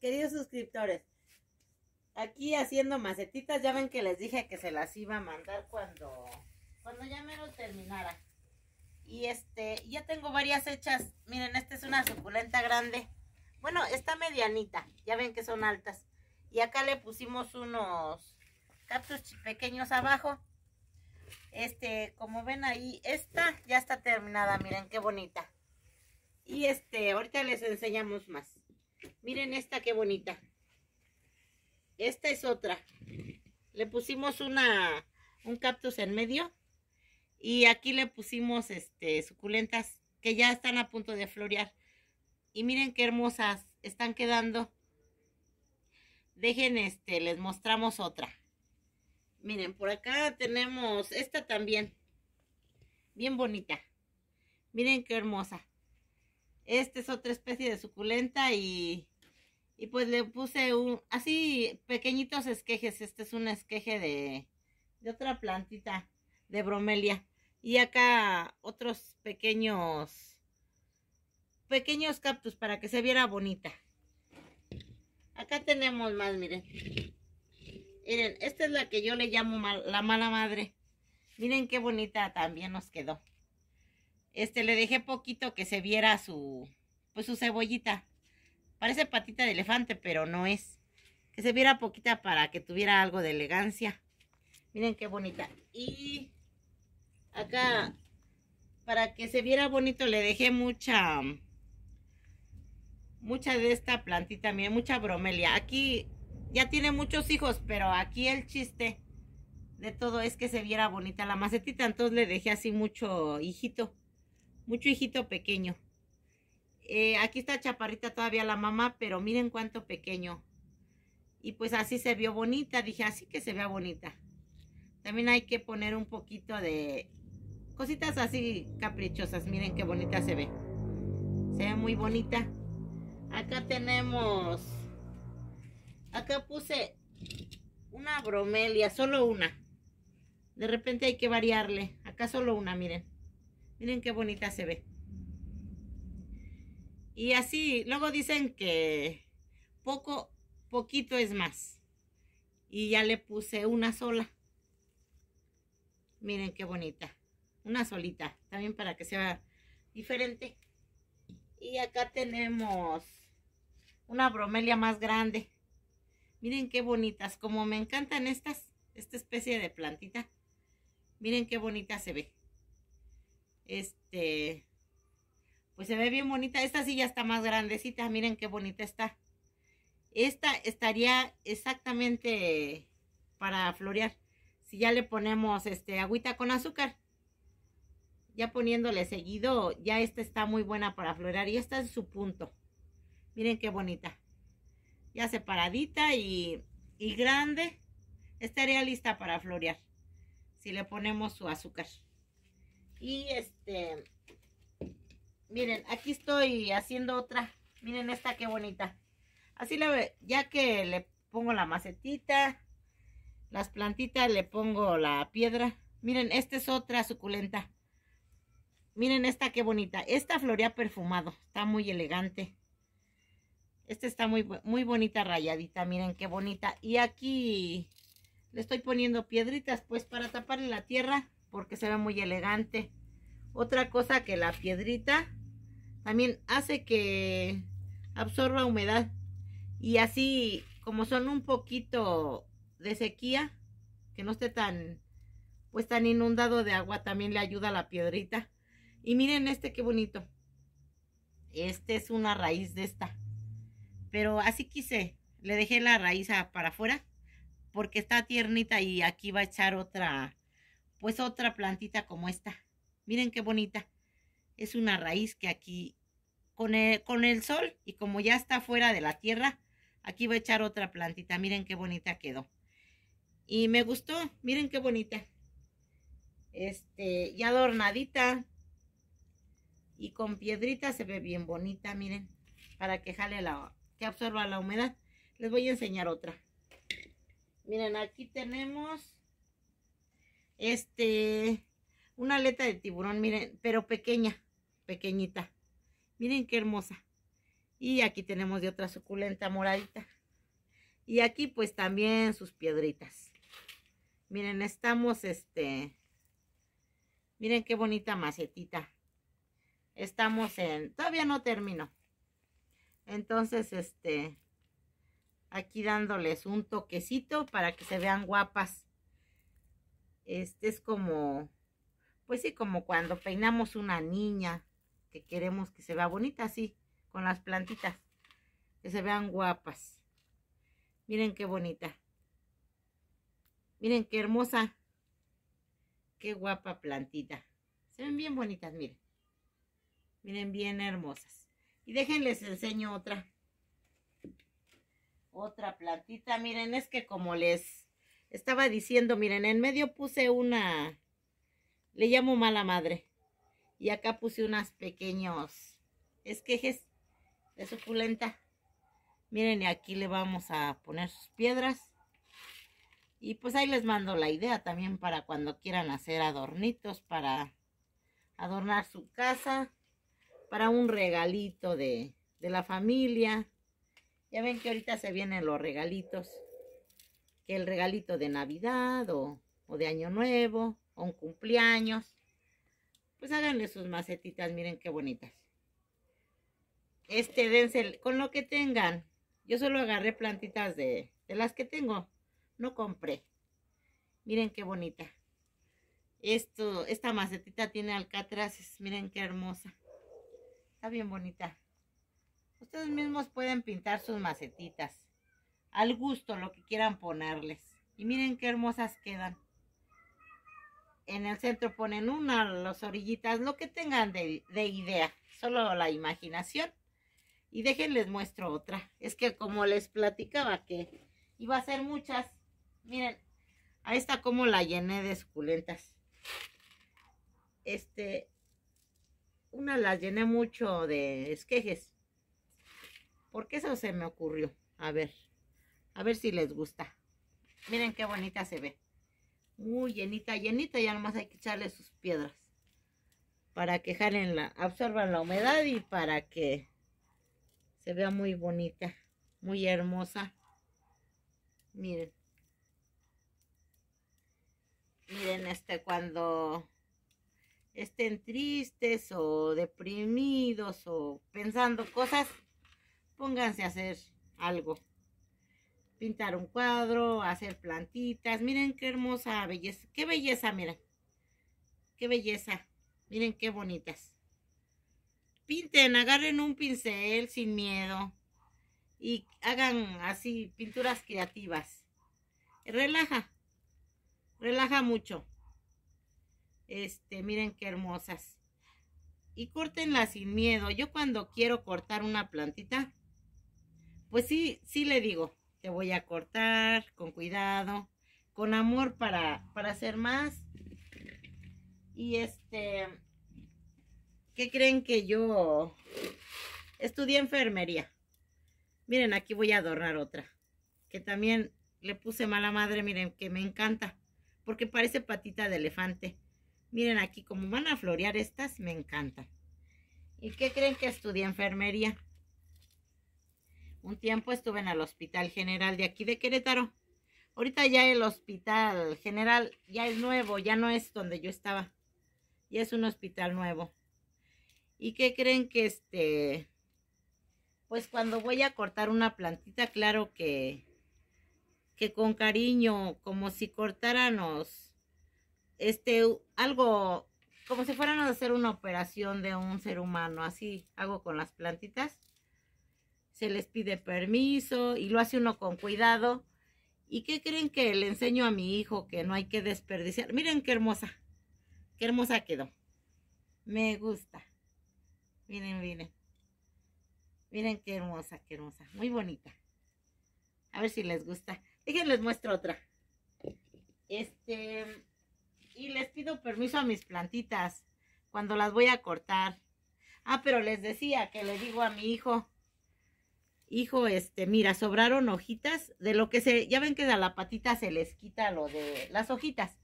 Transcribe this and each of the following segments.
queridos suscriptores, aquí haciendo macetitas, ya ven que les dije que se las iba a mandar cuando, cuando ya me lo terminara. Y este, ya tengo varias hechas. Miren, esta es una suculenta grande. Bueno, está medianita. Ya ven que son altas. Y acá le pusimos unos cactus pequeños abajo. Este, como ven ahí, esta ya está terminada. Miren qué bonita. Y este, ahorita les enseñamos más. Miren esta qué bonita. Esta es otra. Le pusimos una, un cactus en medio. Y aquí le pusimos este, suculentas que ya están a punto de florear. Y miren qué hermosas están quedando. Dejen, este, les mostramos otra. Miren, por acá tenemos esta también. Bien bonita. Miren qué hermosa. Esta es otra especie de suculenta y, y pues le puse un, así pequeñitos esquejes. Este es un esqueje de, de otra plantita de bromelia. Y acá otros pequeños, pequeños cactus para que se viera bonita. Acá tenemos más, miren. Miren, esta es la que yo le llamo la mala madre. Miren qué bonita también nos quedó. Este, le dejé poquito que se viera su, pues su cebollita. Parece patita de elefante, pero no es. Que se viera poquita para que tuviera algo de elegancia. Miren qué bonita. Y acá, para que se viera bonito, le dejé mucha, mucha de esta plantita, miren, mucha bromelia. Aquí ya tiene muchos hijos, pero aquí el chiste de todo es que se viera bonita la macetita. Entonces le dejé así mucho hijito mucho hijito pequeño. Eh, aquí está chaparrita todavía la mamá, pero miren cuánto pequeño. Y pues así se vio bonita, dije, así que se vea bonita. También hay que poner un poquito de cositas así caprichosas, miren qué bonita se ve. Se ve muy bonita. Acá tenemos, acá puse una bromelia, solo una. De repente hay que variarle, acá solo una, miren. Miren qué bonita se ve. Y así, luego dicen que poco, poquito es más. Y ya le puse una sola. Miren qué bonita. Una solita, también para que sea diferente. Y acá tenemos una bromelia más grande. Miren qué bonitas, como me encantan estas, esta especie de plantita. Miren qué bonita se ve. Este, pues se ve bien bonita. Esta sí ya está más grandecita, miren qué bonita está. Esta estaría exactamente para florear. Si ya le ponemos este agüita con azúcar. Ya poniéndole seguido, ya esta está muy buena para florear. Y esta es su punto. Miren qué bonita. Ya separadita y, y grande. Estaría lista para florear. Si le ponemos su azúcar. Y este, miren, aquí estoy haciendo otra. Miren esta, qué bonita. Así la ya que le pongo la macetita, las plantitas, le pongo la piedra. Miren, esta es otra suculenta. Miren esta, qué bonita. Esta florea perfumado, está muy elegante. Esta está muy, muy bonita rayadita, miren qué bonita. Y aquí le estoy poniendo piedritas, pues, para taparle la tierra porque se ve muy elegante. Otra cosa que la piedrita también hace que absorba humedad. Y así, como son un poquito de sequía, que no esté tan, pues tan inundado de agua, también le ayuda a la piedrita. Y miren este, qué bonito. Este es una raíz de esta. Pero así quise. Le dejé la raíz para afuera porque está tiernita y aquí va a echar otra pues otra plantita como esta. Miren qué bonita. Es una raíz que aquí con el, con el sol y como ya está fuera de la tierra, aquí voy a echar otra plantita. Miren qué bonita quedó. Y me gustó, miren qué bonita. Este, ya adornadita. Y con piedrita se ve bien bonita, miren. Para que jale la, que absorba la humedad. Les voy a enseñar otra. Miren, aquí tenemos este, una aleta de tiburón, miren, pero pequeña, pequeñita. Miren qué hermosa. Y aquí tenemos de otra suculenta moradita. Y aquí pues también sus piedritas. Miren, estamos este... Miren qué bonita macetita. Estamos en... Todavía no termino. Entonces, este... Aquí dándoles un toquecito para que se vean guapas este es como, pues sí, como cuando peinamos una niña que queremos que se vea bonita, así, con las plantitas, que se vean guapas. Miren qué bonita. Miren qué hermosa. Qué guapa plantita. Se ven bien bonitas, miren. Miren bien hermosas. Y déjenles enseño otra. Otra plantita. Miren, es que como les estaba diciendo, miren, en medio puse una, le llamo mala madre. Y acá puse unas pequeños esquejes de suculenta. Miren, y aquí le vamos a poner sus piedras. Y pues ahí les mando la idea también para cuando quieran hacer adornitos para adornar su casa, para un regalito de, de la familia. Ya ven que ahorita se vienen los regalitos el regalito de Navidad o, de Año Nuevo o un cumpleaños. Pues háganle sus macetitas, miren qué bonitas. Este, dense con lo que tengan. Yo solo agarré plantitas de, de las que tengo. No compré. Miren qué bonita. Esto, esta macetita tiene alcatraces. Miren qué hermosa. Está bien bonita. Ustedes mismos pueden pintar sus macetitas al gusto lo que quieran ponerles. Y miren qué hermosas quedan. En el centro ponen una, las orillitas, lo que tengan de, idea, solo la imaginación. Y déjenles muestro otra. Es que como les platicaba que iba a ser muchas. Miren, a está como la llené de suculentas. Este, una las llené mucho de esquejes. Porque eso se me ocurrió. A ver, a ver si les gusta. Miren qué bonita se ve. Muy llenita, llenita. Ya nomás hay que echarle sus piedras. Para que jalen la, absorban la humedad y para que se vea muy bonita. Muy hermosa. Miren. Miren, este cuando estén tristes o deprimidos o pensando cosas, pónganse a hacer algo pintar un cuadro, hacer plantitas. Miren qué hermosa belleza. Qué belleza, miren. Qué belleza. Miren qué bonitas. Pinten, agarren un pincel sin miedo y hagan así pinturas creativas. Relaja, relaja mucho. Este, miren qué hermosas. Y córtenlas sin miedo. Yo cuando quiero cortar una plantita, pues sí, sí le digo, te voy a cortar con cuidado, con amor para, para hacer más. Y este, ¿qué creen que yo estudié enfermería? Miren, aquí voy a adornar otra, que también le puse mala madre, miren, que me encanta, porque parece patita de elefante. Miren aquí, como van a florear estas, me encanta ¿Y qué creen que estudié enfermería? Un tiempo estuve en el Hospital General de aquí de Querétaro. Ahorita ya el Hospital General ya es nuevo, ya no es donde yo estaba. Ya es un hospital nuevo. ¿Y qué creen que este? Pues cuando voy a cortar una plantita, claro que, que con cariño, como si cortáramos este, algo, como si fuéramos a hacer una operación de un ser humano, así hago con las plantitas se les pide permiso y lo hace uno con cuidado. ¿Y qué creen que le enseño a mi hijo que no hay que desperdiciar? Miren qué hermosa, qué hermosa quedó. Me gusta. Miren, miren. Miren qué hermosa, qué hermosa. Muy bonita. A ver si les gusta. Déjenles muestro otra. Este, y les pido permiso a mis plantitas cuando las voy a cortar. Ah, pero les decía que le digo a mi hijo hijo, este, mira, sobraron hojitas de lo que se, ya ven que a la patita se les quita lo de las hojitas.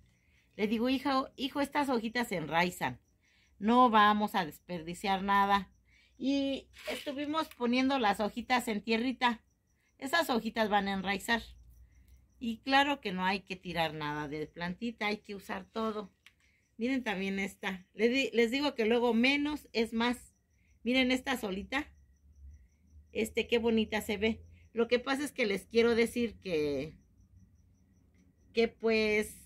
Le digo, hijo, hijo, estas hojitas enraizan. No vamos a desperdiciar nada. Y estuvimos poniendo las hojitas en tierrita. Esas hojitas van a enraizar. Y claro que no hay que tirar nada de plantita, hay que usar todo. Miren también esta. les digo que luego menos es más. Miren esta solita este, qué bonita se ve. Lo que pasa es que les quiero decir que, que pues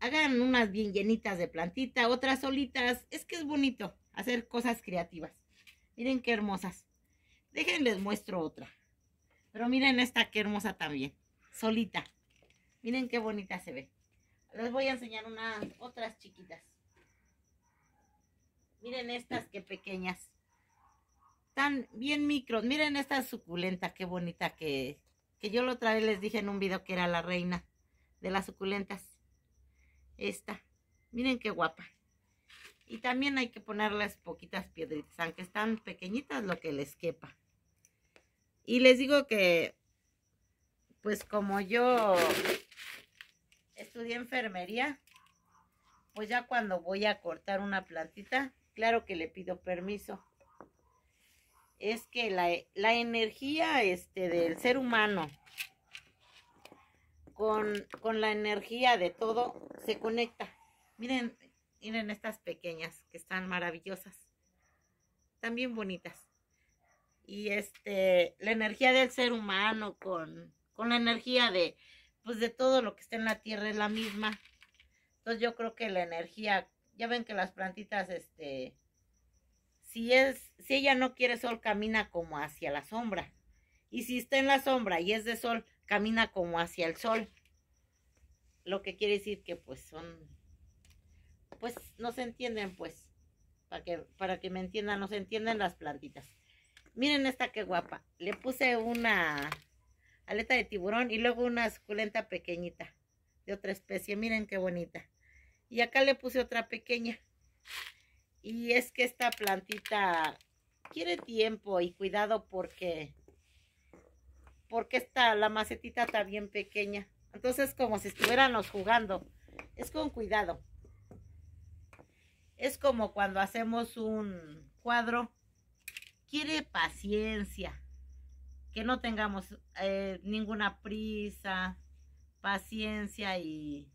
hagan unas bien llenitas de plantita, otras solitas. Es que es bonito hacer cosas creativas. Miren qué hermosas. Déjenles muestro otra. Pero miren esta qué hermosa también. Solita. Miren qué bonita se ve. Les voy a enseñar unas otras chiquitas. Miren estas qué pequeñas. Están bien micros. Miren esta suculenta, qué bonita que, que yo la otra vez les dije en un video que era la reina de las suculentas. Esta. Miren qué guapa. Y también hay que ponerles poquitas piedritas, aunque están pequeñitas, lo que les quepa. Y les digo que, pues como yo estudié enfermería, pues ya cuando voy a cortar una plantita, claro que le pido permiso es que la, energía este, del ser humano con, con, la energía de todo se conecta. Miren, miren estas pequeñas que están maravillosas. También bonitas. Y este, la energía del ser humano con, con la energía de, pues de todo lo que está en la tierra es la misma. Entonces yo creo que la energía, ya ven que las plantitas, este, si, es, si ella no quiere sol, camina como hacia la sombra. Y si está en la sombra y es de sol, camina como hacia el sol. Lo que quiere decir que pues son, pues no se entienden pues. Para que, para que me entiendan, no se entienden las plantitas. Miren esta qué guapa. Le puse una aleta de tiburón y luego una suculenta pequeñita de otra especie. Miren qué bonita. Y acá le puse otra pequeña. Y es que esta plantita quiere tiempo y cuidado porque, porque está la macetita está bien pequeña. Entonces, como si estuviéramos jugando. Es con cuidado. Es como cuando hacemos un cuadro. Quiere paciencia. Que no tengamos eh, ninguna prisa. Paciencia y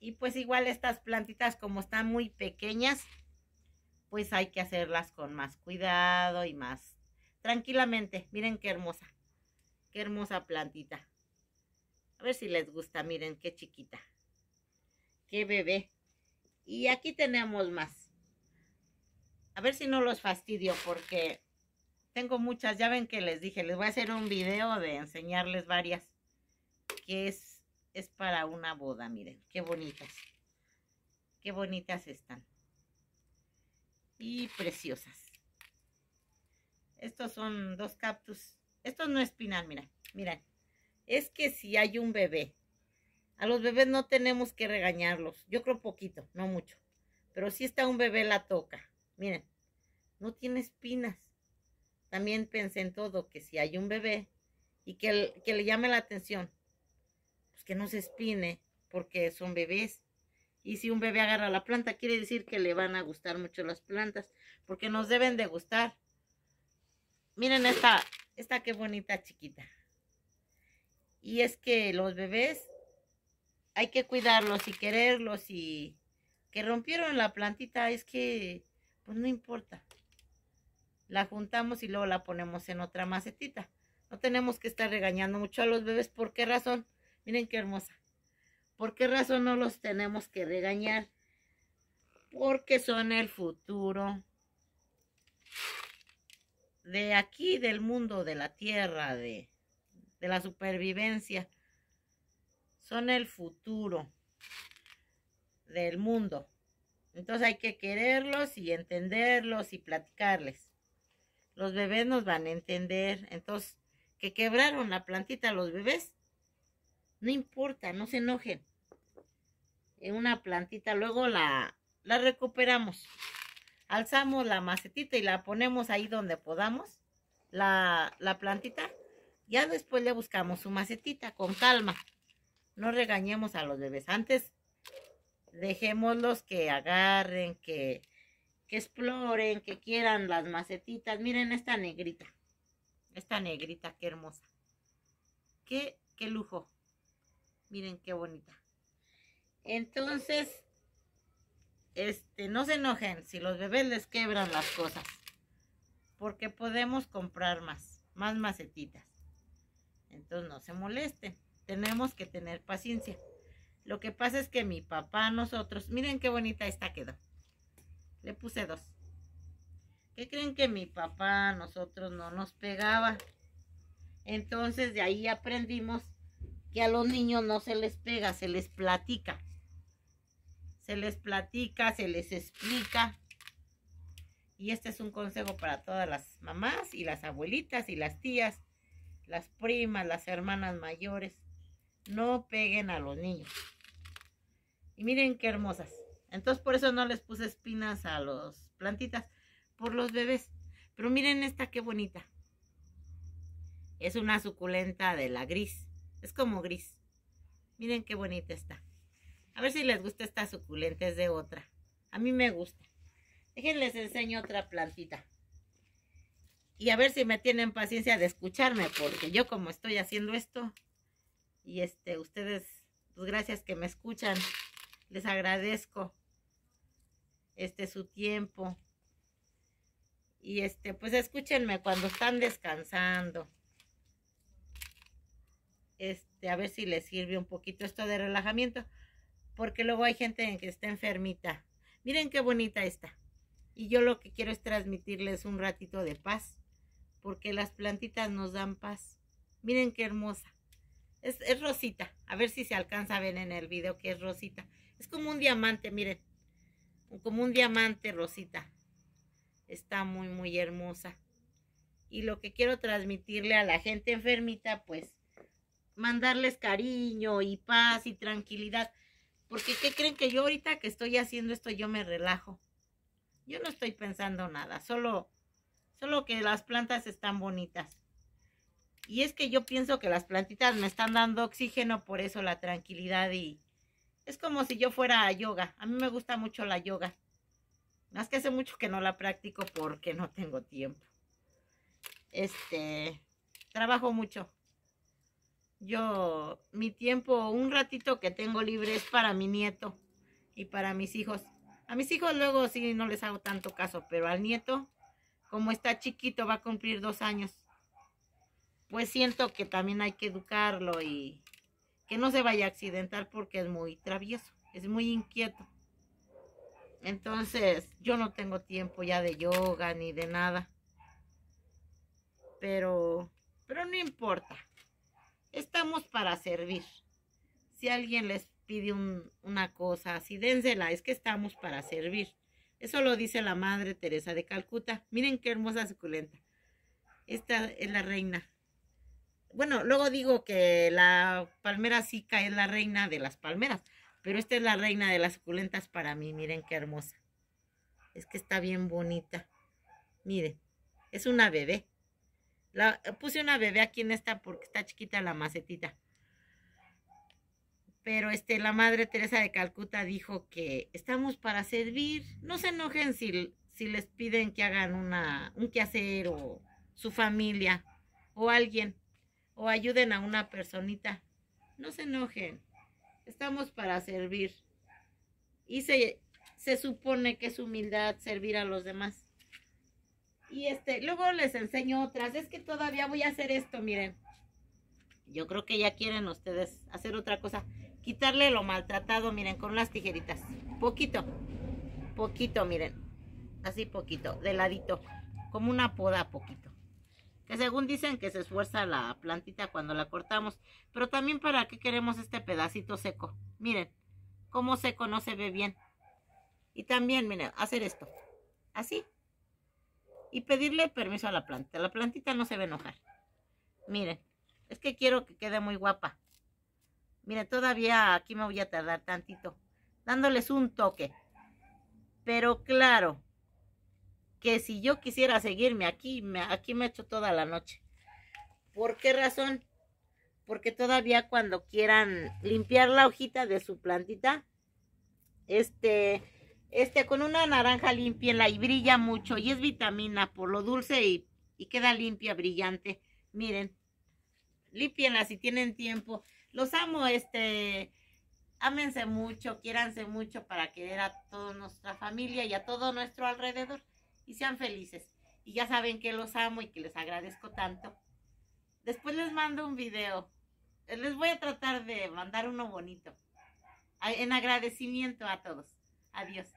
y pues igual estas plantitas como están muy pequeñas, pues hay que hacerlas con más cuidado y más tranquilamente. Miren qué hermosa, qué hermosa plantita. A ver si les gusta, miren qué chiquita, qué bebé. Y aquí tenemos más. A ver si no los fastidio porque tengo muchas, ya ven que les dije, les voy a hacer un video de enseñarles varias, que es es para una boda, miren, qué bonitas. Qué bonitas están. Y preciosas. Estos son dos cactus. Estos no espinan, mira, miren. Es que si hay un bebé, a los bebés no tenemos que regañarlos. Yo creo poquito, no mucho. Pero si está un bebé la toca. Miren, no tiene espinas. También pensé en todo que si hay un bebé y que le llame la atención, que no se espine porque son bebés. Y si un bebé agarra la planta, quiere decir que le van a gustar mucho las plantas, porque nos deben de gustar. Miren esta, esta qué bonita chiquita. Y es que los bebés hay que cuidarlos y quererlos y que rompieron la plantita, es que pues no importa. La juntamos y luego la ponemos en otra macetita. No tenemos que estar regañando mucho a los bebés. ¿Por qué razón? Miren qué hermosa. ¿Por qué razón no los tenemos que regañar? Porque son el futuro de aquí, del mundo, de la tierra, de, de la supervivencia. Son el futuro del mundo. Entonces hay que quererlos y entenderlos y platicarles. Los bebés nos van a entender. Entonces, que quebraron la plantita los bebés, no importa, no se enojen. En una plantita, luego la, la recuperamos. Alzamos la macetita y la ponemos ahí donde podamos, la, plantita. Ya después le buscamos su macetita con calma. No regañemos a los bebés. Antes dejémoslos que agarren, que, que exploren, que quieran las macetitas. Miren esta negrita. Esta negrita, qué hermosa. Qué, qué lujo. Miren qué bonita. Entonces, este, no se enojen si los bebés les quebran las cosas. Porque podemos comprar más, más macetitas. Entonces no se molesten. Tenemos que tener paciencia. Lo que pasa es que mi papá, nosotros, miren qué bonita esta quedó. Le puse dos. ¿Qué creen que mi papá, nosotros no nos pegaba? Entonces de ahí aprendimos que a los niños no se les pega, se les platica. Se les platica, se les explica. Y este es un consejo para todas las mamás y las abuelitas y las tías, las primas, las hermanas mayores. No peguen a los niños. Y miren qué hermosas. Entonces por eso no les puse espinas a los plantitas, por los bebés. Pero miren esta qué bonita. Es una suculenta de la gris. Es como gris. Miren qué bonita está. A ver si les gusta esta suculenta, es de otra. A mí me gusta. Déjenles enseño otra plantita. Y a ver si me tienen paciencia de escucharme, porque yo como estoy haciendo esto, y este, ustedes, pues gracias que me escuchan, les agradezco este su tiempo. Y este, pues escúchenme cuando están descansando este, a ver si les sirve un poquito esto de relajamiento, porque luego hay gente en que está enfermita. Miren qué bonita está. Y yo lo que quiero es transmitirles un ratito de paz, porque las plantitas nos dan paz. Miren qué hermosa. Es, es rosita, a ver si se alcanza a ver en el video que es rosita. Es como un diamante, miren, como un diamante rosita. Está muy, muy hermosa. Y lo que quiero transmitirle a la gente enfermita, pues, mandarles cariño y paz y tranquilidad. Porque ¿qué creen que yo ahorita que estoy haciendo esto yo me relajo? Yo no estoy pensando nada, solo solo que las plantas están bonitas. Y es que yo pienso que las plantitas me están dando oxígeno, por eso la tranquilidad y es como si yo fuera a yoga. A mí me gusta mucho la yoga. Más que hace mucho que no la practico porque no tengo tiempo. Este, trabajo mucho yo, mi tiempo, un ratito que tengo libre es para mi nieto y para mis hijos. A mis hijos luego sí no les hago tanto caso, pero al nieto, como está chiquito, va a cumplir dos años. Pues siento que también hay que educarlo y que no se vaya a accidentar porque es muy travieso, es muy inquieto. Entonces, yo no tengo tiempo ya de yoga ni de nada. Pero, pero no importa estamos para servir. Si alguien les pide un, una cosa así, dénsela, es que estamos para servir. Eso lo dice la Madre Teresa de Calcuta. Miren qué hermosa suculenta. Esta es la reina. Bueno, luego digo que la palmera sica es la reina de las palmeras, pero esta es la reina de las suculentas para mí. Miren qué hermosa. Es que está bien bonita. Miren, es una bebé. La, puse una bebé aquí en esta porque está chiquita la macetita. Pero este, la madre Teresa de Calcuta dijo que estamos para servir. No se enojen si, si les piden que hagan una, un quehacer o su familia o alguien o ayuden a una personita. No se enojen. Estamos para servir. Y se, se supone que es humildad servir a los demás. Y este, luego les enseño otras. Es que todavía voy a hacer esto, miren. Yo creo que ya quieren ustedes hacer otra cosa. Quitarle lo maltratado, miren, con las tijeritas. Poquito, poquito, miren. Así poquito, de ladito. Como una poda poquito. Que según dicen que se esfuerza la plantita cuando la cortamos. Pero también para qué queremos este pedacito seco. Miren, como seco no se ve bien. Y también, miren, hacer esto. Así y pedirle permiso a la planta. La plantita no se va a enojar. Miren, es que quiero que quede muy guapa. Miren, todavía aquí me voy a tardar tantito, dándoles un toque. Pero claro, que si yo quisiera seguirme aquí, me, aquí me echo toda la noche. ¿Por qué razón? Porque todavía cuando quieran limpiar la hojita de su plantita, este, este, con una naranja limpia y brilla mucho. Y es vitamina por lo dulce y, y queda limpia, brillante. Miren, limpienla si tienen tiempo. Los amo, este, ámense mucho, quiéranse mucho para querer a toda nuestra familia y a todo nuestro alrededor. Y sean felices. Y ya saben que los amo y que les agradezco tanto. Después les mando un video. Les voy a tratar de mandar uno bonito. En agradecimiento a todos. Adiós.